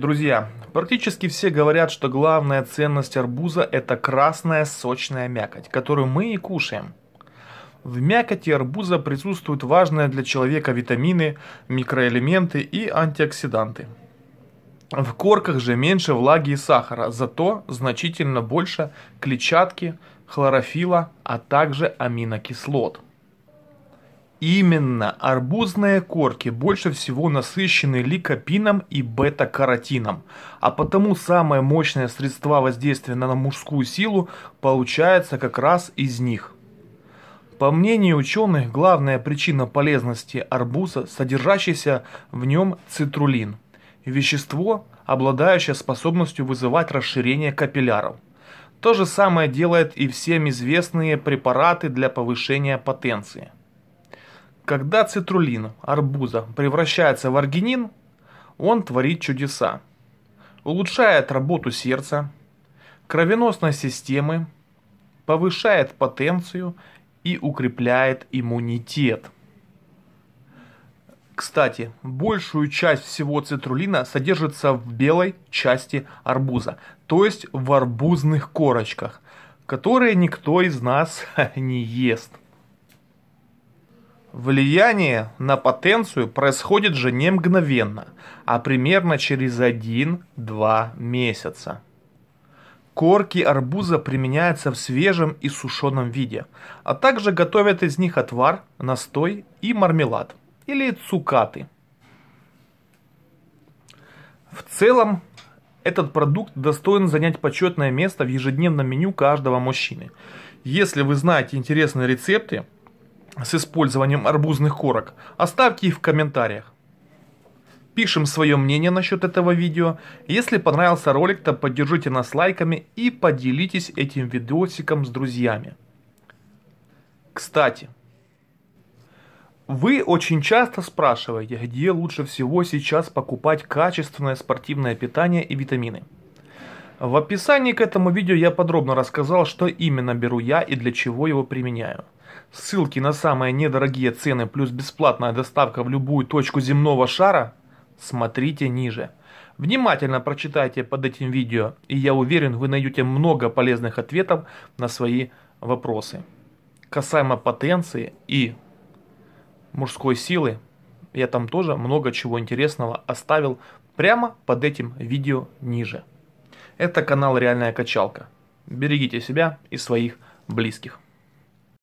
Друзья, практически все говорят, что главная ценность арбуза – это красная сочная мякоть, которую мы и кушаем. В мякоти арбуза присутствуют важные для человека витамины, микроэлементы и антиоксиданты. В корках же меньше влаги и сахара, зато значительно больше клетчатки, хлорофила, а также аминокислот – Именно арбузные корки больше всего насыщены ликопином и бета-каротином, а потому самое мощное средство воздействия на мужскую силу получается как раз из них. По мнению ученых, главная причина полезности арбуза – содержащийся в нем цитрулин – вещество, обладающее способностью вызывать расширение капилляров. То же самое делает и всем известные препараты для повышения потенции – когда цитрулин арбуза превращается в аргинин, он творит чудеса. Улучшает работу сердца, кровеносной системы, повышает потенцию и укрепляет иммунитет. Кстати, большую часть всего цитрулина содержится в белой части арбуза, то есть в арбузных корочках, которые никто из нас не ест. Влияние на потенцию происходит же не мгновенно, а примерно через 1-2 месяца. Корки арбуза применяются в свежем и сушеном виде, а также готовят из них отвар, настой и мармелад, или цукаты. В целом, этот продукт достоин занять почетное место в ежедневном меню каждого мужчины. Если вы знаете интересные рецепты, с использованием арбузных корок, оставьте их в комментариях. Пишем свое мнение насчет этого видео. Если понравился ролик, то поддержите нас лайками и поделитесь этим видосиком с друзьями. Кстати, вы очень часто спрашиваете, где лучше всего сейчас покупать качественное спортивное питание и витамины. В описании к этому видео я подробно рассказал, что именно беру я и для чего его применяю ссылки на самые недорогие цены плюс бесплатная доставка в любую точку земного шара, смотрите ниже. Внимательно прочитайте под этим видео, и я уверен, вы найдете много полезных ответов на свои вопросы. Касаемо потенции и мужской силы, я там тоже много чего интересного оставил прямо под этим видео ниже. Это канал Реальная Качалка. Берегите себя и своих близких.